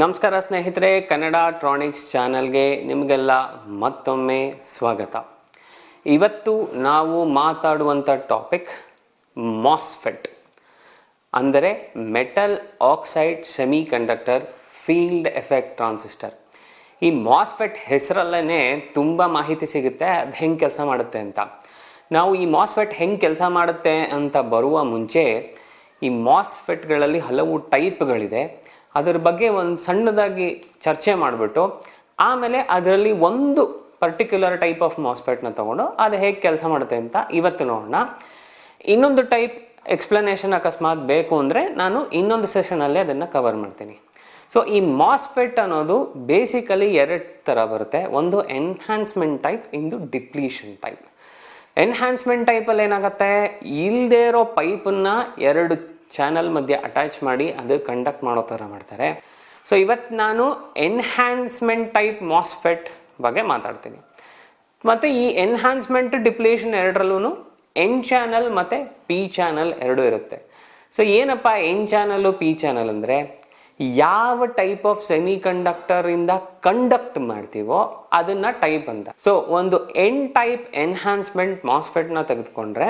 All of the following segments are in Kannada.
ನಮಸ್ಕಾರ ಸ್ನೇಹಿತರೆ ಕನ್ನಡ ಟ್ರಾನಿಕ್ಸ್ ಚಾನಲ್ಗೆ ನಿಮಗೆಲ್ಲ ಮತ್ತೊಮ್ಮೆ ಸ್ವಾಗತ ಇವತ್ತು ನಾವು ಮಾತಾಡುವಂಥ ಟಾಪಿಕ್ ಮಾಸ್ಫೆಟ್ ಅಂದರೆ metal oxide semiconductor field effect transistor ಈ ಮಾಸ್ಫೆಟ್ ಹೆಸರಲ್ಲೇ ತುಂಬ ಮಾಹಿತಿ ಸಿಗುತ್ತೆ ಅದು ಹೆಂಗೆ ಕೆಲಸ ಮಾಡುತ್ತೆ ಅಂತ ನಾವು ಈ ಮಾಸ್ಫೆಟ್ ಹೆಂಗೆ ಕೆಲಸ ಮಾಡುತ್ತೆ ಅಂತ ಬರುವ ಮುಂಚೆ ಈ ಮಾಸ್ಫೆಟ್ಗಳಲ್ಲಿ ಹಲವು ಟೈಪ್ಗಳಿದೆ ಅದರ ಬಗ್ಗೆ ಒಂದು ಸಣ್ಣದಾಗಿ ಚರ್ಚೆ ಮಾಡಿಬಿಟ್ಟು ಆಮೇಲೆ ಅದರಲ್ಲಿ ಒಂದು ಪರ್ಟಿಕ್ಯುಲರ್ ಟೈಪ್ ಆಫ್ ಮಾಸ್ಪೆಟ್ನ ತಗೊಂಡು ಅದು ಹೇಗೆ ಕೆಲಸ ಮಾಡುತ್ತೆ ಅಂತ ಇವತ್ತು ನೋಡೋಣ ಇನ್ನೊಂದು ಟೈಪ್ ಎಕ್ಸ್ಪ್ಲನೇಷನ್ ಅಕಸ್ಮಾತ್ ಬೇಕು ಅಂದರೆ ನಾನು ಇನ್ನೊಂದು ಸೆಷನಲ್ಲಿ ಅದನ್ನು ಕವರ್ ಮಾಡ್ತೀನಿ ಸೊ ಈ ಮಾಸ್ಪೆಟ್ ಅನ್ನೋದು ಬೇಸಿಕಲಿ ಎರಡು ಥರ ಬರುತ್ತೆ ಒಂದು ಎನ್ಹ್ಯಾನ್ಸ್ಮೆಂಟ್ ಟೈಪ್ ಇಂದು ಡಿಪ್ಲೀಷನ್ ಟೈಪ್ ಎನ್ಹ್ಯಾನ್ಸ್ಮೆಂಟ್ ಟೈಪಲ್ಲಿ ಏನಾಗುತ್ತೆ ಇಲ್ಲದೇ ಇರೋ ಪೈಪನ್ನು ಎರಡು ಚಾನಲ್ ಮಧ್ಯೆ ಅಟ್ಯಾಚ್ ಮಾಡಿ ಅದು ಕಂಡಕ್ಟ್ ಮಾಡೋ ಥರ ಮಾಡ್ತಾರೆ ಸೊ ಇವತ್ತು ನಾನು ಎನ್ಹ್ಯಾನ್ಸ್ಮೆಂಟ್ ಟೈಪ್ ಮಾಸ್ಫೆಟ್ ಬಗ್ಗೆ ಮಾತಾಡ್ತೀನಿ ಮತ್ತು ಈ ಎನ್ಹ್ಯಾನ್ಸ್ಮೆಂಟ್ ಡಿಪ್ಲೇಷನ್ ಎರಡರಲ್ಲೂ ಎನ್ ಚಾನಲ್ ಮತ್ತು ಪಿ ಚಾನಲ್ ಎರಡೂ ಇರುತ್ತೆ ಸೊ ಏನಪ್ಪ ಎನ್ ಚಾನಲು ಪಿ ಚಾನಲ್ ಅಂದರೆ ಯಾವ ಟೈಪ್ ಆಫ್ ಸೆಮಿ ಕಂಡಕ್ಟರಿಂದ ಕಂಡಕ್ಟ್ ಮಾಡ್ತೀವೋ ಅದನ್ನು ಟೈಪ್ ಅಂತ ಸೊ ಒಂದು ಎನ್ ಟೈಪ್ ಎನ್ಹ್ಯಾನ್ಸ್ಮೆಂಟ್ ಮಾಸ್ಫೆಟ್ನ ತೆಗೆದುಕೊಂಡ್ರೆ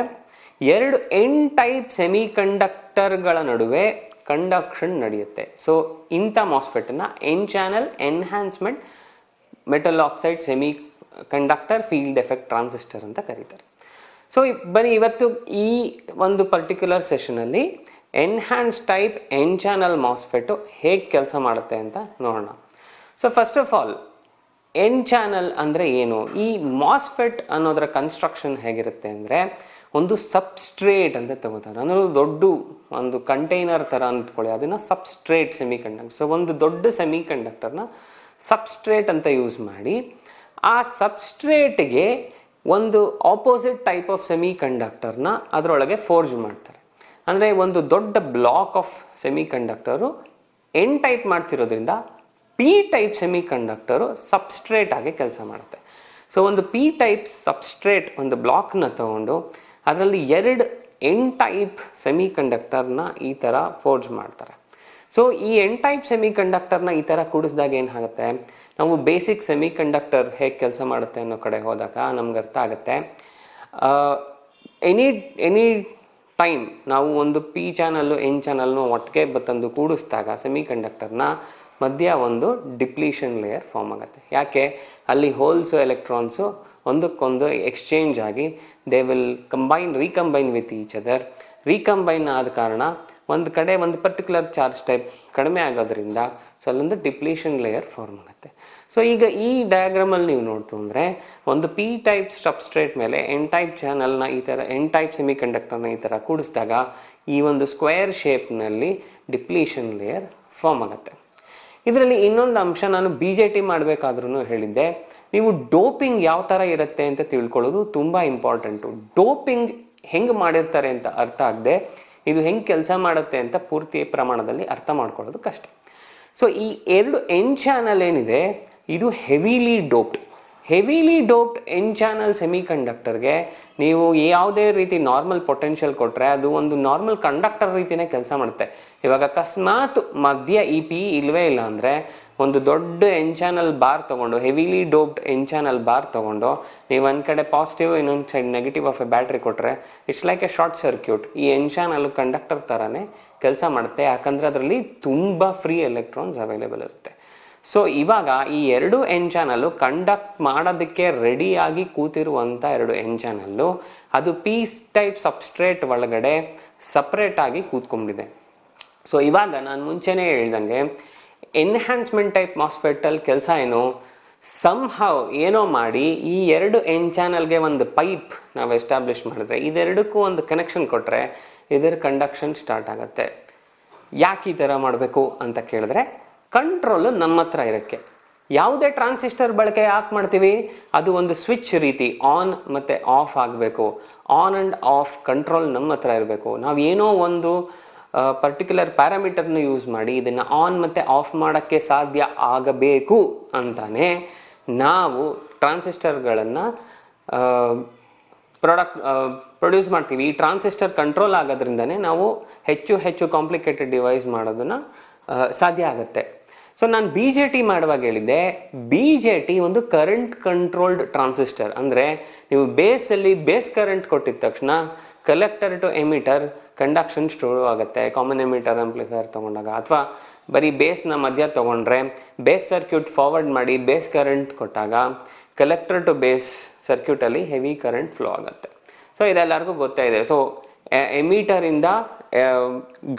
ಎರಡು ಎನ್ ಟೈಪ್ ಸೆಮಿ ಕಂಡಕ್ಟರ್ಗಳ ನಡುವೆ ಕಂಡಕ್ಷನ್ ನಡೆಯುತ್ತೆ ಸೊ ಇಂಥ ಮಾಸ್ಫೆಟ್ನ N channel enhancement metal oxide semiconductor field effect transistor ಅಂತ ಕರೀತಾರೆ ಸೊ ಬನ್ನಿ ಇವತ್ತು ಈ ಒಂದು ಪರ್ಟಿಕ್ಯುಲರ್ ಸೆಷನಲ್ಲಿ enhance type N channel MOSFET ಹೇಗೆ ಕೆಲಸ ಮಾಡುತ್ತೆ ಅಂತ ನೋಡೋಣ so first of all N channel ಅಂದರೆ ಏನು ಈ ಮಾಸ್ಫೆಟ್ ಅನ್ನೋದರ ಕನ್ಸ್ಟ್ರಕ್ಷನ್ ಹೇಗಿರುತ್ತೆ ಅಂದರೆ ಒಂದು ಸಬ್ಸ್ಟ್ರೇಟ್ ಅಂತ ತಗೋತಾರೆ ಅಂದರೆ ದೊಡ್ಡ ಒಂದು ಕಂಟೈನರ್ ಥರ ಅಂದ್ಕೊಳ್ಳಿ ಅದನ್ನು ಸಬ್ಸ್ಟ್ರೇಟ್ ಸೆಮಿ ಕಂಡಕ್ಟರ್ ಸೊ ಒಂದು ದೊಡ್ಡ ಸೆಮಿ ಕಂಡಕ್ಟರ್ನ ಸಬ್ಸ್ಟ್ರೇಟ್ ಅಂತ ಯೂಸ್ ಮಾಡಿ ಆ ಸಬ್ಸ್ಟ್ರೇಟ್ಗೆ ಒಂದು ಆಪೋಸಿಟ್ ಟೈಪ್ ಆಫ್ ಸೆಮಿ ಕಂಡಕ್ಟರ್ನ ಅದರೊಳಗೆ ಫೋರ್ಜ್ ಮಾಡ್ತಾರೆ ಅಂದರೆ ಒಂದು ದೊಡ್ಡ block of semiconductor N type ಮಾಡ್ತಿರೋದ್ರಿಂದ P type semiconductor substrate ಆಗಿ ಕೆಲಸ ಮಾಡುತ್ತೆ ಸೊ ಒಂದು ಪಿ ಟೈಪ್ ಸಬ್ಸ್ಟ್ರೇಟ್ ಒಂದು ಬ್ಲಾಕ್ನ ತಗೊಂಡು ಅದರಲ್ಲಿ ಎರಡು ಎನ್ ಟೈಪ್ ಸೆಮಿ ಕಂಡಕ್ಟರ್ನ ಈ ಥರ ಫೋರ್ಜ್ ಮಾಡ್ತಾರೆ ಸೊ ಈ ಎನ್ ಟೈಪ್ ಸೆಮಿ ಕಂಡಕ್ಟರ್ನ ಈ ಥರ ಕೂಡಿಸಿದಾಗ ಏನಾಗುತ್ತೆ ನಾವು ಬೇಸಿಕ್ ಸೆಮಿ ಕಂಡಕ್ಟರ್ ಹೇಗೆ ಕೆಲಸ ಮಾಡುತ್ತೆ ಅನ್ನೋ ಕಡೆ ಹೋದಾಗ ನಮ್ಗೆ ಅರ್ಥ ಆಗುತ್ತೆ ಎನಿ ಎನಿ ಟೈಮ್ ನಾವು ಒಂದು ಪಿ ಚಾನಲ್ಲು ಎನ್ ಚಾನಲ್ನು ಒಟ್ಟಿಗೆ ಬತ್ತಂದು ಕೂಡಿಸಿದಾಗ ಸೆಮಿ ಕಂಡಕ್ಟರ್ನ ಮಧ್ಯ ಒಂದು ಡಿಪ್ಲೀಷನ್ ಲೇಯರ್ ಫಾರ್ಮ್ ಆಗುತ್ತೆ ಯಾಕೆ ಅಲ್ಲಿ ಹೋಲ್ಸು ಎಲೆಕ್ಟ್ರಾನ್ಸು ಒಂದಕ್ಕೊಂದು ಎಕ್ಸ್ಚೇಂಜ್ ಆಗಿ they will combine recombine with each other recombine ಆದ ಕಾರಣ ಒಂದು ಕಡೆ ಒಂದು ಪರ್ಟಿಕ್ಯುಲರ್ ಚಾರ್ಜ್ ಟೈಪ್ ಕಡಿಮೆ ಆಗೋದ್ರಿಂದ ಸೊ ಅಲ್ಲೊಂದು ಡಿಪ್ಲೀಷನ್ ಲೇಯರ್ ಫಾರ್ಮ್ ಆಗುತ್ತೆ ಸೊ ಈಗ ಈ ಡಯಾಗ್ರಾಮಲ್ಲಿ ನೀವು ನೋಡ್ತು ಅಂದರೆ ಒಂದು ಪಿ ಟೈಪ್ ಸ್ಟ್ರೇಟ್ ಮೇಲೆ ಎನ್ ಟೈಪ್ ಚಾನಲ್ನ ಈ ಥರ ಎನ್ ಟೈಪ್ ಸೆಮಿ ಕಂಡಕ್ಟರ್ನ ಈ ಥರ ಕೂಡಿಸಿದಾಗ ಈ ಒಂದು ಸ್ಕ್ವೇರ್ ಶೇಪ್ನಲ್ಲಿ ಡಿಪ್ಲೀಷನ್ ಲೇಯರ್ ಫಾರ್ಮ್ ಆಗುತ್ತೆ ಇದರಲ್ಲಿ ಇನ್ನೊಂದು ಅಂಶ ನಾನು ಬಿ ಜೆ ಟಿ ಮಾಡಬೇಕಾದ್ರೂ ಹೇಳಿದ್ದೆ ನೀವು ಡೋಪಿಂಗ್ ಯಾವ ಥರ ಇರುತ್ತೆ ಅಂತ ತಿಳ್ಕೊಳ್ಳೋದು ತುಂಬ ಇಂಪಾರ್ಟೆಂಟು ಡೋಪಿಂಗ್ ಹೆಂಗೆ ಮಾಡಿರ್ತಾರೆ ಅಂತ ಅರ್ಥ ಆಗದೆ ಇದು ಹೆಂಗೆ ಕೆಲಸ ಮಾಡುತ್ತೆ ಅಂತ ಪೂರ್ತಿ ಪ್ರಮಾಣದಲ್ಲಿ ಅರ್ಥ ಮಾಡ್ಕೊಳ್ಳೋದು ಕಷ್ಟ ಸೊ ಈ ಎರಡು ಎನ್ ಚಾನಲ್ ಏನಿದೆ ಇದು heavily doped heavily doped N channel ಕಂಡಕ್ಟರ್ಗೆ ನೀವು ಯಾವುದೇ ರೀತಿ ನಾರ್ಮಲ್ ಪೊಟೆನ್ಷಿಯಲ್ ಕೊಟ್ಟರೆ ಅದು ಒಂದು ನಾರ್ಮಲ್ ಕಂಡಕ್ಟರ್ ರೀತಿಯೇ ಕೆಲಸ ಮಾಡುತ್ತೆ ಇವಾಗ ಅಕಸ್ಮಾತ್ ಮಧ್ಯ ಇ e ಪಿ ಇಲ್ಲವೇ ಇಲ್ಲ ಅಂದರೆ ಒಂದು ದೊಡ್ಡ ಎನ್ ಚಾನಲ್ ಬಾರ್ ತೊಗೊಂಡು heavily doped N channel bar ತೊಗೊಂಡು ನೀವು ಒಂದು ಕಡೆ ಪಾಸಿಟಿವ್ ಇನ್ನೊಂದು side negative of a battery ಕೊಟ್ಟರೆ it's like a short circuit ಈ ಎನ್ ಚಾನಲ್ ಕಂಡಕ್ಟರ್ ಥರನೇ ಕೆಲಸ ಮಾಡುತ್ತೆ ಯಾಕಂದರೆ ಅದರಲ್ಲಿ ತುಂಬ ಫ್ರೀ ಎಲೆಕ್ಟ್ರಾನ್ಸ್ ಅವೈಲೇಬಲ್ ಇರುತ್ತೆ ಸೊ ಇವಾಗ ಈ ಎರಡು ಎನ್ ಚಾನಲ್ಲು ಕಂಡಕ್ಟ್ ಮಾಡೋದಕ್ಕೆ ರೆಡಿಯಾಗಿ ಕೂತಿರುವಂಥ ಎರಡು ಎನ್ ಚಾನಲ್ಲು ಅದು ಪೀಸ್ ಟೈಪ್ ಸಬ್ಸ್ಟ್ರೇಟ್ ಒಳಗಡೆ ಸಪ್ರೇಟಾಗಿ ಕೂತ್ಕೊಂಡಿದೆ ಸೊ ಇವಾಗ ನಾನು ಮುಂಚೆನೇ ಹೇಳ್ದಂಗೆ ಎನ್ಹ್ಯಾನ್ಸ್ಮೆಂಟ್ ಟೈಪ್ ಮಾಸ್ಪೆಟಲ್ ಕೆಲಸ ಏನು ಸಂಹವ್ ಏನೋ ಮಾಡಿ ಈ ಎರಡು ಎನ್ ಚಾನಲ್ಗೆ ಒಂದು ಪೈಪ್ ನಾವು ಎಸ್ಟಾಬ್ಲಿಷ್ ಮಾಡಿದ್ರೆ ಇದೆರಡಕ್ಕೂ ಒಂದು ಕನೆಕ್ಷನ್ ಕೊಟ್ಟರೆ ಇದರ ಕಂಡಕ್ಷನ್ ಸ್ಟಾರ್ಟ್ ಆಗುತ್ತೆ ಯಾಕೆ ಈ ಥರ ಮಾಡಬೇಕು ಅಂತ ಕೇಳಿದ್ರೆ ಕಂಟ್ರೋಲು ನಮ್ಮ ಹತ್ರ ಇರೋಕ್ಕೆ ಯಾವುದೇ ಟ್ರಾನ್ಸಿಸ್ಟರ್ ಬಳಕೆ ಯಾಕೆ ಮಾಡ್ತೀವಿ ಅದು ಒಂದು ಸ್ವಿಚ್ ರೀತಿ ಆನ್ ಮತ್ತು ಆಫ್ ಆಗಬೇಕು ಆನ್ ಆ್ಯಂಡ್ ಆಫ್ ಕಂಟ್ರೋಲ್ ನಮ್ಮ ಹತ್ರ ಇರಬೇಕು ನಾವು ಏನೋ ಒಂದು ಪರ್ಟಿಕ್ಯುಲರ್ ಪ್ಯಾರಾಮೀಟರ್ನ ಯೂಸ್ ಮಾಡಿ ಇದನ್ನು ಆನ್ ಮತ್ತು ಆಫ್ ಮಾಡೋಕ್ಕೆ ಸಾಧ್ಯ ಆಗಬೇಕು ಅಂತಾನೆ ನಾವು ಟ್ರಾನ್ಸಿಸ್ಟರ್ಗಳನ್ನು ಪ್ರಾಡಕ್ಟ್ ಪ್ರೊಡ್ಯೂಸ್ ಮಾಡ್ತೀವಿ ಈ ಟ್ರಾನ್ಸಿಸ್ಟರ್ ಕಂಟ್ರೋಲ್ ಆಗೋದ್ರಿಂದನೇ ನಾವು ಹೆಚ್ಚು ಹೆಚ್ಚು ಕಾಂಪ್ಲಿಕೇಟೆಡ್ ಡಿವೈಸ್ ಮಾಡೋದನ್ನು ಸಾಧ್ಯ ಆಗುತ್ತೆ ಸೊ ನಾನು ಬಿ ಜೆ ಟಿ ಮಾಡುವಾಗ ಹೇಳಿದ್ದೆ ಬಿ ಜೆ ಟಿ ಒಂದು ಕರೆಂಟ್ ಕಂಟ್ರೋಲ್ಡ್ ಟ್ರಾನ್ಸಿಸ್ಟರ್ ಅಂದರೆ ನೀವು ಬೇಸಲ್ಲಿ ಬೇಸ್ ಕರೆಂಟ್ ಕೊಟ್ಟಿದ ತಕ್ಷಣ ಕಲೆಕ್ಟರ್ ಟು ಎಮಿಟರ್ ಕಂಡಕ್ಷನ್ ಸ್ಟೋರ್ ಆಗುತ್ತೆ ಕಾಮನ್ ಎಮಿಟರ್ ಎಂಪ್ಲಿಫೈರ್ ತೊಗೊಂಡಾಗ ಅಥವಾ ಬರೀ ಬೇಸ್ನ ಮಧ್ಯ ತೊಗೊಂಡ್ರೆ ಬೇಸ್ ಸರ್ಕ್ಯೂಟ್ ಫಾರ್ವರ್ಡ್ ಮಾಡಿ ಬೇಸ್ ಕರೆಂಟ್ ಕೊಟ್ಟಾಗ ಕಲೆಕ್ಟರ್ ಟು ಬೇಸ್ ಸರ್ಕ್ಯೂಟಲ್ಲಿ ಹೆವಿ ಕರೆಂಟ್ ಫ್ಲೋ ಆಗುತ್ತೆ ಸೊ ಇದೆಲ್ಲರಿಗೂ ಗೊತ್ತೇ ಇದೆ ಸೊ ಎಮಿಟರಿಂದ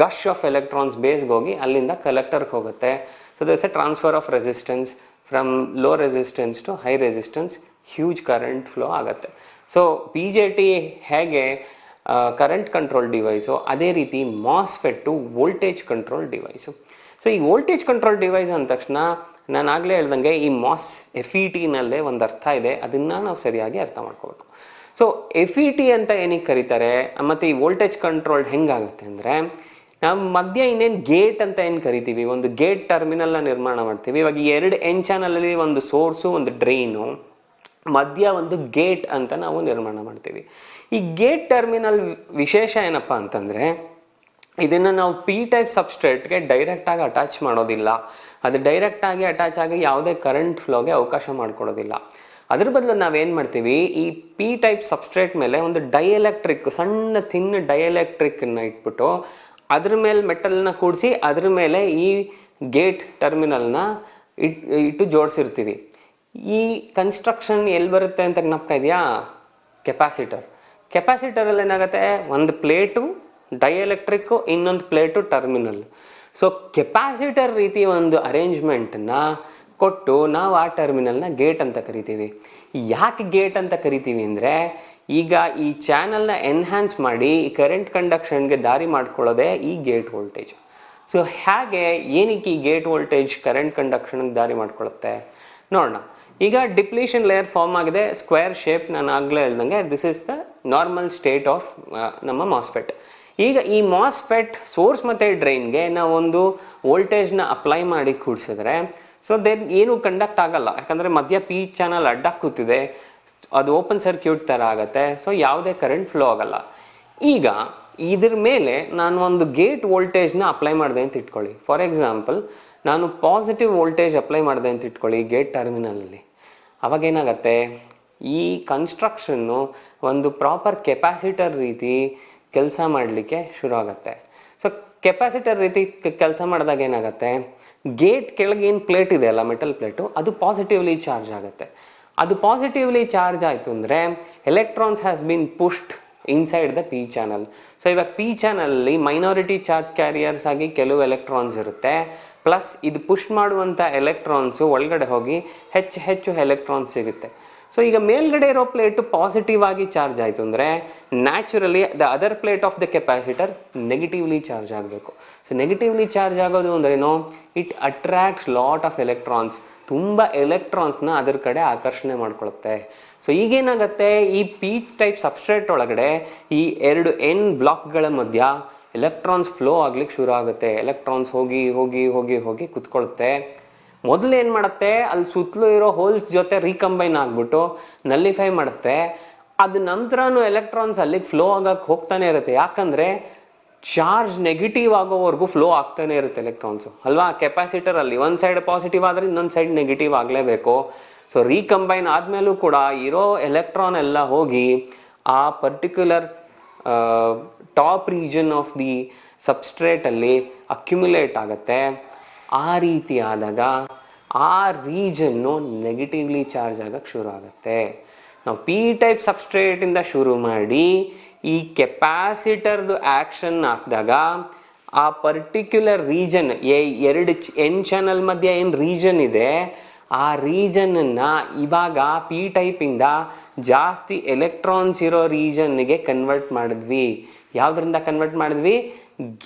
ಗಶ್ ಆಫ್ ಎಲೆಕ್ಟ್ರಾನ್ಸ್ ಬೇಸ್ಗೆ ಹೋಗಿ ಅಲ್ಲಿಂದ ಕಲೆಕ್ಟರ್ಗೆ ಹೋಗುತ್ತೆ So there's a transfer of resistance from low resistance to high resistance huge current flow ಆಗುತ್ತೆ ಸೊ ಪಿ ಜೆ ಟಿ ಹೇಗೆ ಕರೆಂಟ್ ಕಂಟ್ರೋಲ್ ಡಿವೈಸು ಅದೇ ರೀತಿ to voltage control device so ಈ ವೋಲ್ಟೇಜ್ ಕಂಟ್ರೋಲ್ ಡಿವೈಸ್ ಅಂದ ತಕ್ಷಣ ನಾನು ಆಗಲೇ ಹೇಳ್ದಂಗೆ ಈ ಮಾಸ್ ಎಫ್ ಇ e ಟಿನಲ್ಲೇ ಒಂದು ಅರ್ಥ ಇದೆ ಅದನ್ನು ನಾವು ಸರಿಯಾಗಿ ಅರ್ಥ ಮಾಡ್ಕೋಬೇಕು ಸೊ ಎಫ್ ಇ ಟಿ ಅಂತ ಏನಕ್ಕೆ ಕರೀತಾರೆ ಮತ್ತು ಈ ವೋಲ್ಟೇಜ್ ಕಂಟ್ರೋಲ್ ಹೆಂಗಾಗುತ್ತೆ ಅಂದರೆ ಮಧ್ಯ ಇನ್ನೇನು ಗೇಟ್ ಅಂತ ಏನು ಕರಿತೀವಿ ಒಂದು ಗೇಟ್ ಟರ್ಮಿನಲ್ನ ನಿರ್ಮಾಣ ಮಾಡ್ತೀವಿ ಇವಾಗ ಎರಡು ಎನ್ ಚಾನಲಲ್ಲಿ ಒಂದು ಸೋರ್ಸು ಒಂದು ಡ್ರೈನು ಮಧ್ಯ ಒಂದು ಗೇಟ್ ಅಂತ ನಾವು ನಿರ್ಮಾಣ ಮಾಡ್ತೀವಿ ಈ ಗೇಟ್ ಟರ್ಮಿನಲ್ ವಿಶೇಷ ಏನಪ್ಪ ಅಂತಂದರೆ ಇದನ್ನು ನಾವು ಪಿ ಟೈಪ್ ಸಬ್ಸ್ಟ್ರೇಟ್ಗೆ ಡೈರೆಕ್ಟಾಗಿ ಅಟ್ಯಾಚ್ ಮಾಡೋದಿಲ್ಲ ಅದು ಡೈರೆಕ್ಟಾಗಿ ಅಟ್ಯಾಚ್ ಆಗಿ ಯಾವುದೇ ಕರೆಂಟ್ ಫ್ಲೋಗೆ ಅವಕಾಶ ಮಾಡಿಕೊಡೋದಿಲ್ಲ ಅದ್ರ ಬದಲು ನಾವೇನು ಮಾಡ್ತೀವಿ ಈ ಪಿ ಟೈಪ್ ಸಬ್ಸ್ಟ್ರೇಟ್ ಮೇಲೆ ಒಂದು ಡೈಎಲೆಕ್ಟ್ರಿಕ್ ಸಣ್ಣ ಥಿನ್ ಡೈಎಲೆಕ್ಟ್ರಿಕ್ಕನ್ನು ಇಟ್ಬಿಟ್ಟು ಅದ್ರ ಮೇಲೆ ಮೆಟಲ್ನ ಕೂಡಿಸಿ ಅದ್ರ ಮೇಲೆ ಈ ಗೇಟ್ ಟರ್ಮಿನಲ್ನ ಇಟ್ ಇಟ್ಟು ಜೋಡಿಸಿರ್ತೀವಿ ಈ ಕನ್ಸ್ಟ್ರಕ್ಷನ್ ಎಲ್ಲಿ ಬರುತ್ತೆ ಅಂತ ಜ್ಞಾಪಕ ಇದೆಯಾ ಕೆಪಾಸಿಟರ್ ಕೆಪಾಸಿಟರಲ್ಲಿ ಏನಾಗುತ್ತೆ ಒಂದು ಪ್ಲೇಟು ಡೈಎಲೆಕ್ಟ್ರಿಕ್ಕು ಇನ್ನೊಂದು ಪ್ಲೇಟು ಟರ್ಮಿನಲ್ ಸೊ ಕೆಪಾಸಿಟರ್ ರೀತಿ ಒಂದು ಅರೇಂಜ್ಮೆಂಟನ್ನ ಕೊಟ್ಟು ನಾವು ಆ ಟರ್ಮಿನಲ್ನ ಗೇಟ್ ಅಂತ ಕರಿತೀವಿ ಯಾಕೆ ಗೇಟ್ ಅಂತ ಕರಿತೀವಿ ಅಂದರೆ ಈಗ ಈ ಚಾನಲ್ನ ಎನ್ಹ್ಯಾನ್ಸ್ ಮಾಡಿ ಕರೆಂಟ್ ಕಂಡಕ್ಷನ್ಗೆ ದಾರಿ ಮಾಡ್ಕೊಳ್ಳೋದೇ ಈ ಗೇಟ್ ವೋಲ್ಟೇಜ್ ಸೊ ಹೇಗೆ ಏನಕ್ಕೆ ಈ ಗೇಟ್ ವೋಲ್ಟೇಜ್ ಕರೆಂಟ್ ಕಂಡಕ್ಷನ್ಗೆ ದಾರಿ ಮಾಡ್ಕೊಳುತ್ತೆ ನೋಡೋಣ ಈಗ ಡಿಪ್ಲೀಷನ್ ಲೇಯರ್ ಫಾರ್ಮ್ ಆಗಿದೆ ಸ್ಕ್ವೇರ್ ಶೇಪ್ ನಾನು ಆಗಲೇ ಹೇಳ್ದಂಗೆ this is the normal state of ನಮ್ಮ ಮಾಸ್ಪೆಟ್ ಈಗ ಈ ಮಾಸ್ಪೆಟ್ ಸೋರ್ಸ್ ಮತ್ತು ಡ್ರೈನ್ಗೆ ನಾವೊಂದು ವೋಲ್ಟೇಜ್ನ ಅಪ್ಲೈ ಮಾಡಿ ಕೂಡಿಸಿದ್ರೆ ಸೊ ದೆನ್ ಏನು ಕಂಡಕ್ಟ್ ಆಗಲ್ಲ ಯಾಕಂದರೆ ಮಧ್ಯ ಪಿ ಚಾನಲ್ ಅಡ್ಡ ಕೂತಿದೆ ಅದು ಓಪನ್ ಸರ್ಕ್ಯೂಟ್ ಥರ ಆಗುತ್ತೆ ಸೊ ಯಾವುದೇ ಕರೆಂಟ್ ಫ್ಲೋ ಆಗಲ್ಲ ಈಗ ಇದ್ರ ಮೇಲೆ ನಾನು ಒಂದು ಗೇಟ್ ವೋಲ್ಟೇಜ್ನ ಅಪ್ಲೈ ಮಾಡಿದೆ ಅಂತ ಇಟ್ಕೊಳ್ಳಿ ಫಾರ್ ಎಕ್ಸಾಂಪಲ್ ನಾನು ಪಾಸಿಟಿವ್ ವೋಲ್ಟೇಜ್ ಅಪ್ಲೈ ಮಾಡಿದೆ ಅಂತ ಇಟ್ಕೊಳ್ಳಿ ಗೇಟ್ ಟರ್ಮಿನಲಲ್ಲಿ ಅವಾಗೇನಾಗತ್ತೆ ಈ ಕನ್ಸ್ಟ್ರಕ್ಷನ್ನು ಒಂದು ಪ್ರಾಪರ್ ಕೆಪಾಸಿಟರ್ ರೀತಿ ಕೆಲಸ ಮಾಡಲಿಕ್ಕೆ ಶುರು ಆಗುತ್ತೆ ಸೊ ಕೆಪಾಸಿಟರ್ ರೀತಿ ಕೆಲಸ ಮಾಡಿದಾಗ ಏನಾಗುತ್ತೆ ಗೇಟ್ ಕೆಳಗೇನು ಪ್ಲೇಟ್ ಇದೆ ಅಲ್ಲ ಮೆಟಲ್ ಪ್ಲೇಟು ಅದು ಪಾಸಿಟಿವ್ಲಿ ಚಾರ್ಜ್ ಆಗುತ್ತೆ ಅದು ಪಾಸಿಟಿವ್ಲಿ ಚಾರ್ಜ್ ಆಯಿತು ಅಂದರೆ electrons has been pushed inside the P channel so ಇವಾಗ ಪಿ ಚಾನಲ್ಲಿ ಮೈನಾರಿಟಿ ಚಾರ್ಜ್ ಕ್ಯಾರಿಯರ್ಸ್ ಆಗಿ ಕೆಲವು ಎಲೆಕ್ಟ್ರಾನ್ಸ್ ಇರುತ್ತೆ ಪ್ಲಸ್ ಇದು ಪುಷ್ ಮಾಡುವಂಥ ಎಲೆಕ್ಟ್ರಾನ್ಸು ಒಳಗಡೆ ಹೋಗಿ ಹೆಚ್ಚು ಹೆಚ್ಚು ಎಲೆಕ್ಟ್ರಾನ್ಸ್ ಸಿಗುತ್ತೆ ಸೊ ಈಗ ಮೇಲ್ಗಡೆ ಇರೋ ಪ್ಲೇಟು ಪಾಸಿಟಿವ್ ಆಗಿ ಚಾರ್ಜ್ ಆಯಿತು ಅಂದರೆ naturally the other plate of the capacitor negatively charge ಆಗಬೇಕು ಸೊ ನೆಗೆಟಿವ್ಲಿ ಚಾರ್ಜ್ ಆಗೋದು ಅಂದ್ರೇನು it attracts lot of electrons ತುಂಬ ಎಲೆಕ್ಟ್ರಾನ್ಸ್ನ ಅದರ ಕಡೆ ಆಕರ್ಷಣೆ ಮಾಡ್ಕೊಳುತ್ತೆ ಸೊ ಈಗೇನಾಗತ್ತೆ ಈ ಪೀಚ್ ಟೈಪ್ ಸಬ್ಸ್ಟ್ರೇಟ್ ಒಳಗಡೆ ಈ ಎರಡು ಎನ್ ಬ್ಲಾಕ್ಗಳ ಮಧ್ಯ ಎಲೆಕ್ಟ್ರಾನ್ಸ್ ಫ್ಲೋ ಆಗ್ಲಿಕ್ಕೆ ಶುರು ಆಗುತ್ತೆ ಎಲೆಕ್ಟ್ರಾನ್ಸ್ ಹೋಗಿ ಹೋಗಿ ಹೋಗಿ ಹೋಗಿ ಕುತ್ಕೊಳುತ್ತೆ ಮೊದಲು ಏನು ಮಾಡುತ್ತೆ ಅಲ್ಲಿ ಸುತ್ತಲೂ ಇರೋ ಹೋಲ್ಸ್ ಜೊತೆ ರೀಕಂಬೈನ್ ಆಗಿಬಿಟ್ಟು ನಲ್ಲಿಫೈ ಮಾಡುತ್ತೆ ಅದ ನಂತರನೂ ಎಲೆಕ್ಟ್ರಾನ್ಸ್ ಅಲ್ಲಿಗೆ ಫ್ಲೋ ಆಗಕ್ಕೆ ಹೋಗ್ತಾನೆ ಇರುತ್ತೆ ಯಾಕಂದರೆ ಚಾರ್ಜ್ ನೆಗೆಟಿವ್ ಆಗೋವರೆಗೂ ಫ್ಲೋ ಆಗ್ತಾನೆ ಇರುತ್ತೆ ಎಲೆಕ್ಟ್ರಾನ್ಸು ಅಲ್ವಾ ಕೆಪಾಸಿಟರ್ ಅಲ್ಲಿ ಒಂದು ಸೈಡ್ ಪಾಸಿಟಿವ್ ಆದರೆ ಇನ್ನೊಂದು ಸೈಡ್ ನೆಗೆಟಿವ್ ಆಗಲೇಬೇಕು ಸೊ ರೀಕಂಬೈನ್ ಆದಮೇಲೂ ಕೂಡ ಇರೋ ಎಲೆಕ್ಟ್ರಾನ್ ಎಲ್ಲ ಹೋಗಿ ಆ particular top region of the ಸಬ್ಸ್ಟ್ರೇಟಲ್ಲಿ ಅಕ್ಯುಮುಲೇಟ್ ಆಗುತ್ತೆ ಆ ರೀತಿ ಆದಾಗ ಆ ರೀಜನ್ನು ನೆಗೆಟಿವ್ಲಿ ಚಾರ್ಜ್ ಆಗಕ್ಕೆ ಶುರು ಆಗುತ್ತೆ ನಾವು ಪಿ ಟೈಪ್ ಸಬ್ಸ್ಟ್ರೇಟಿಂದ ಶುರು ಮಾಡಿ ಈ ಕೆಪಾಸಿಟರ್ದು ಆ್ಯಕ್ಷನ್ ಹಾಕಿದಾಗ ಆ ಪರ್ಟಿಕ್ಯುಲರ್ ರೀಜನ್ ಎರಡು ಎನ್ ಚಾನಲ್ ಮಧ್ಯೆ ಏನು ರೀಜನ್ ಇದೆ ಆ ರೀಜನನ್ನು ಇವಾಗ ಪಿ ಟೈಪಿಂದ ಜಾಸ್ತಿ ಎಲೆಕ್ಟ್ರಾನ್ಸ್ ಇರೋ ರೀಜನ್ಗೆ ಕನ್ವರ್ಟ್ ಮಾಡಿದ್ವಿ ಯಾವುದರಿಂದ ಕನ್ವರ್ಟ್ ಮಾಡಿದ್ವಿ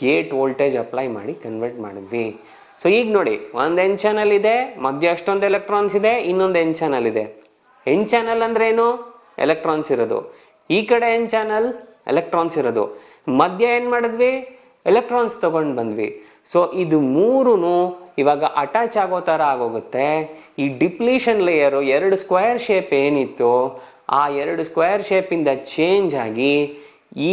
ಗೇಟ್ ವೋಲ್ಟೇಜ್ ಅಪ್ಲೈ ಮಾಡಿ ಕನ್ವರ್ಟ್ ಮಾಡಿದ್ವಿ ಸೊ ಈಗ ನೋಡಿ ಒಂದು ಎನ್ ಚಾನಲ್ ಇದೆ ಮಧ್ಯ ಅಷ್ಟೊಂದು ಎಲೆಕ್ಟ್ರಾನ್ಸ್ ಇದೆ ಇನ್ನೊಂದು ಎನ್ ಚಾನಲ್ ಇದೆ ಎನ್ ಚಾನಲ್ ಏನು ಎಲೆಕ್ಟ್ರಾನ್ಸ್ ಇರೋದು ಈ ಕಡೆ ಎನ್ ಚಾನಲ್ ಎಲೆಕ್ಟ್ರಾನ್ಸ್ ಇರೋದು ಮಧ್ಯ ಏನು ಮಾಡಿದ್ವಿ ಎಲೆಕ್ಟ್ರಾನ್ಸ್ ತಗೊಂಡು ಬಂದ್ವಿ ಸೊ ಇದು ಮೂರೂ ಇವಾಗ ಅಟ್ಯಾಚ್ ಆಗೋ ಥರ ಆಗೋಗುತ್ತೆ ಈ ಡಿಪ್ಲೀಷನ್ ಲೇಯರು ಎರಡು ಸ್ಕ್ವೇರ್ ಶೇಪ್ ಏನಿತ್ತು ಆ ಎರಡು ಸ್ಕ್ವೇರ್ ಶೇಪಿಂದ ಚೇಂಜ್ ಆಗಿ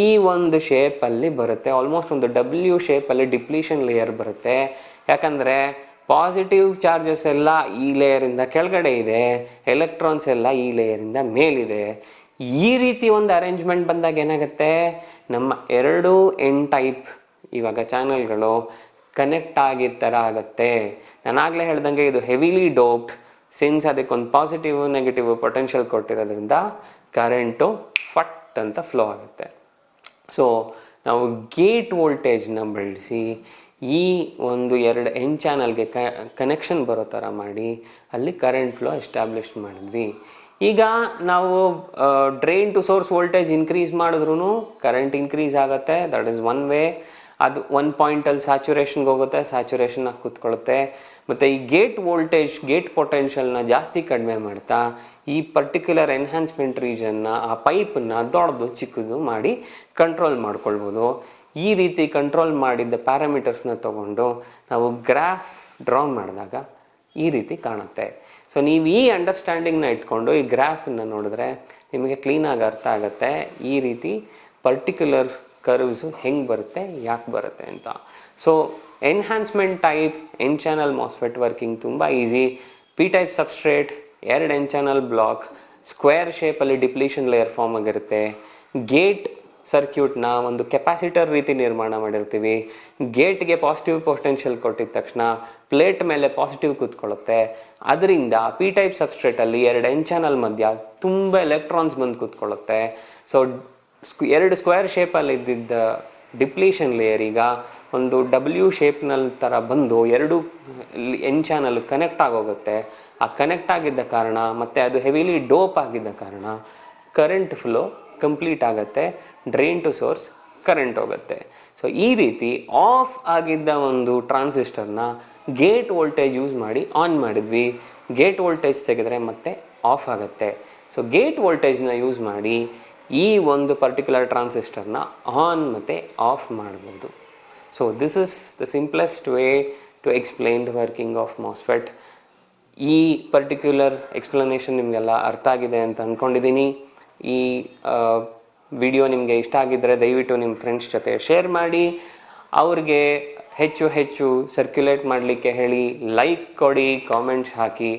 ಈ ಒಂದು ಶೇಪಲ್ಲಿ ಬರುತ್ತೆ ಆಲ್ಮೋಸ್ಟ್ ಒಂದು ಡಬ್ಲ್ಯೂ ಶೇಪಲ್ಲಿ ಡಿಪ್ಲೀಷನ್ ಲೇಯರ್ ಬರುತ್ತೆ ಯಾಕಂದರೆ ಪಾಸಿಟಿವ್ ಚಾರ್ಜಸ್ ಎಲ್ಲ ಈ ಲೇಯರಿಂದ ಕೆಳಗಡೆ ಇದೆ ಎಲೆಕ್ಟ್ರಾನ್ಸ್ ಎಲ್ಲ ಈ ಲೇಯರಿಂದ ಮೇಲಿದೆ ಈ ರೀತಿ ಒಂದು ಅರೇಂಜ್ಮೆಂಟ್ ಬಂದಾಗ ಏನಾಗುತ್ತೆ ನಮ್ಮ ಎರಡು ಎನ್ ಟೈಪ್ ಇವಾಗ ಚಾನಲ್ಗಳು ಕನೆಕ್ಟ್ ಆಗಿದ ಥರ ಆಗುತ್ತೆ ನಾನಾಗಲೇ ಹೇಳ್ದಂಗೆ ಇದು ಹೆವಿಲಿ ಡೋಪ್ಡ್ ಸಿನ್ಸ್ ಅದಕ್ಕೊಂದು ಪಾಸಿಟಿವ್ ನೆಗೆಟಿವ್ ಪೊಟೆನ್ಷಿಯಲ್ ಕೊಟ್ಟಿರೋದ್ರಿಂದ ಕರೆಂಟು ಫಟ್ ಅಂತ ಫ್ಲೋ ಆಗುತ್ತೆ ಸೊ ನಾವು ಗೇಟ್ ವೋಲ್ಟೇಜ್ನ ಬಳಸಿ ಈ ಒಂದು ಎರಡು ಎನ್ ಚಾನಲ್ಗೆ ಕನೆಕ್ಷನ್ ಬರೋ ಥರ ಮಾಡಿ ಅಲ್ಲಿ ಕರೆಂಟ್ ಫ್ಲೋ ಎಸ್ಟಾಬ್ಲಿಷ್ ಮಾಡಿದ್ವಿ ಈಗ ನಾವು drain to source voltage increase ಮಾಡಿದ್ರೂ ಕರೆಂಟ್ ಇನ್ಕ್ರೀಸ್ ಆಗುತ್ತೆ ದಟ್ ಈಸ್ ಒನ್ ವೇ ಅದು ಒನ್ ಪಾಯಿಂಟಲ್ಲಿ ಸ್ಯಾಚುರೇಷನ್ಗೆ ಹೋಗುತ್ತೆ ಸ್ಯಾಚುರೇಷನ್ ಆಗಿ ಕೂತ್ಕೊಳ್ಳುತ್ತೆ ಮತ್ತು ಈ ಗೇಟ್ ವೋಲ್ಟೇಜ್ ಗೇಟ್ ಪೊಟೆನ್ಷಿಯಲ್ನ ಜಾಸ್ತಿ ಕಡಿಮೆ ಮಾಡ್ತಾ ಈ ಪರ್ಟಿಕ್ಯುಲರ್ ಎನ್ಹ್ಯಾನ್ಸ್ಮೆಂಟ್ ರೀಜನ್ನ ಆ ಪೈಪನ್ನು ದೊಡ್ಡದು ಚಿಕ್ಕದು ಮಾಡಿ ಕಂಟ್ರೋಲ್ ಮಾಡ್ಕೊಳ್ಬೋದು ಈ ರೀತಿ ಕಂಟ್ರೋಲ್ ಮಾಡಿದ್ದ ಪ್ಯಾರಾಮೀಟರ್ಸ್ನ ತಗೊಂಡು ನಾವು ಗ್ರಾಫ್ ಡ್ರಾ ಮಾಡಿದಾಗ ಈ ರೀತಿ ಕಾಣುತ್ತೆ ಸೊ ನೀವು ಈ ಅಂಡರ್ಸ್ಟ್ಯಾಂಡಿಂಗ್ನ ಇಟ್ಕೊಂಡು ಈ ಗ್ರಾಫನ್ನು ನೋಡಿದ್ರೆ ನಿಮಗೆ ಕ್ಲೀನಾಗಿ ಅರ್ಥ ಆಗುತ್ತೆ ಈ ರೀತಿ ಪರ್ಟಿಕ್ಯುಲರ್ ಕರ್ವ್ಸು ಹೆಂಗೆ ಬರುತ್ತೆ ಯಾಕೆ ಬರುತ್ತೆ ಅಂತ so enhancement type N channel MOSFET working ತುಂಬ ಈಸಿ ಪಿ ಟೈಪ್ ಸಬ್ಸ್ಟ್ರೇಟ್ ಎರಡು ಎನ್ ಚಾನಲ್ ಬ್ಲಾಕ್ ಸ್ಕ್ವೇರ್ ಶೇಪಲ್ಲಿ ಡಿಪ್ಲೀಷನ್ ಲೇಯರ್ ಫಾರ್ಮ್ ಆಗಿರುತ್ತೆ ಗೇಟ್ ಸರ್ಕ್ಯೂಟ್ನ ಒಂದು ಕೆಪಾಸಿಟರ್ ರೀತಿ ನಿರ್ಮಾಣ ಮಾಡಿರ್ತೀವಿ ಗೇಟ್ಗೆ ಪಾಸಿಟಿವ್ ಪೊಟೆನ್ಷಿಯಲ್ ಕೊಟ್ಟಿದ ತಕ್ಷಣ ಪ್ಲೇಟ್ ಮೇಲೆ ಪಾಸಿಟಿವ್ ಕೂತ್ಕೊಳ್ಳುತ್ತೆ ಅದರಿಂದ ಪಿ ಟೈಪ್ ಸಬ್ಸ್ಟ್ರೇಟಲ್ಲಿ ಎರಡು ಎನ್ ಚಾನಲ್ ಮಧ್ಯ ತುಂಬ ಎಲೆಕ್ಟ್ರಾನ್ಸ್ ಬಂದು ಕೂತ್ಕೊಳ್ಳುತ್ತೆ ಸೊ ಸ್ಕ್ ಎರಡು ಸ್ಕ್ವೇರ್ ಶೇಪಲ್ಲಿ ಇದ್ದಿದ್ದ ಡಿಪ್ಲೀಷನ್ ಲೇಯರ್ ಈಗ ಒಂದು ಡಬ್ಲ್ಯೂ ಶೇಪ್ನಲ್ಲಿ ಥರ ಬಂದು ಎರಡು ಎನ್ ಚಾನಲ್ ಕನೆಕ್ಟ್ ಆಗೋಗುತ್ತೆ ಆ ಕನೆಕ್ಟ್ ಆಗಿದ್ದ ಕಾರಣ ಮತ್ತು ಅದು ಹೆವಿಲಿ ಡೋಪ್ ಆಗಿದ್ದ ಕಾರಣ ಕರೆಂಟ್ ಫ್ಲೋ ಕಂಪ್ಲೀಟ್ ಆಗುತ್ತೆ ಡ್ರೈನ್ ಟು ಸೋರ್ಸ್ ಕರೆಂಟ್ ಹೋಗುತ್ತೆ ಸೊ ಈ ರೀತಿ ಆಫ್ ಆಗಿದ್ದ ಒಂದು ಟ್ರಾನ್ಸಿಸ್ಟರ್ನ ಗೇಟ್ ವೋಲ್ಟೇಜ್ ಯೂಸ್ ಮಾಡಿ ಆನ್ ಮಾಡಿದ್ವಿ ಗೇಟ್ ವೋಲ್ಟೇಜ್ ತೆಗೆದರೆ ಮತ್ತೆ ಆಫ್ ಆಗುತ್ತೆ ಸೊ ಗೇಟ್ ವೋಲ್ಟೇಜ್ನ ಯೂಸ್ ಮಾಡಿ ಈ ಒಂದು ಪರ್ಟಿಕ್ಯುಲರ್ ಟ್ರಾನ್ಸಿಸ್ಟರ್ನ ಆನ್ ಮತ್ತು ಆಫ್ ಮಾಡ್ಬೋದು so this is the simplest way to explain the working of MOSFET ಈ ಪರ್ಟಿಕ್ಯುಲರ್ ಎಕ್ಸ್ಪ್ಲನೇಷನ್ ನಿಮಗೆಲ್ಲ ಅರ್ಥ ಆಗಿದೆ ಅಂತ ಅಂದ್ಕೊಂಡಿದ್ದೀನಿ ಈ ವಿಡಿಯೋ ನಿಮಗೆ ಇಷ್ಟ ಆಗಿದ್ದರೆ ದಯವಿಟ್ಟು ನಿಮ್ಮ ಫ್ರೆಂಡ್ಸ್ ಜೊತೆ ಶೇರ್ ಮಾಡಿ ಅವ್ರಿಗೆ ಹೆಚ್ಚು ಹೆಚ್ಚು ಸರ್ಕ್ಯುಲೇಟ್ ಮಾಡಲಿಕ್ಕೆ ಹೇಳಿ ಲೈಕ್ ಕೊಡಿ ಕಾಮೆಂಟ್ಸ್ ಹಾಕಿ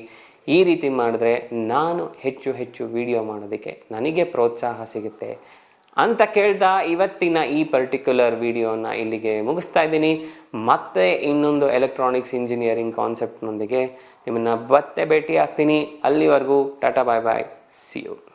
ಈ ರೀತಿ ಮಾಡಿದ್ರೆ ನಾನು ಹೆಚ್ಚು ಹೆಚ್ಚು ವಿಡಿಯೋ ಮಾಡೋದಕ್ಕೆ ನನಗೆ ಪ್ರೋತ್ಸಾಹ ಸಿಗುತ್ತೆ ಅಂತ ಕೇಳ್ತಾ ಇವತ್ತಿನ ಈ ಪರ್ಟಿಕ್ಯುಲರ್ ವಿಡಿಯೋನ ಇಲ್ಲಿಗೆ ಮುಗಿಸ್ತಾ ಇದ್ದೀನಿ ಮತ್ತೆ ಇನ್ನೊಂದು ಎಲೆಕ್ಟ್ರಾನಿಕ್ಸ್ ಇಂಜಿನಿಯರಿಂಗ್ ಕಾನ್ಸೆಪ್ಟ್ನೊಂದಿಗೆ ನಿಮ್ಮನ್ನು ಮತ್ತೆ ಭೇಟಿ ಆಗ್ತೀನಿ ಅಲ್ಲಿವರೆಗೂ tata bye bye see you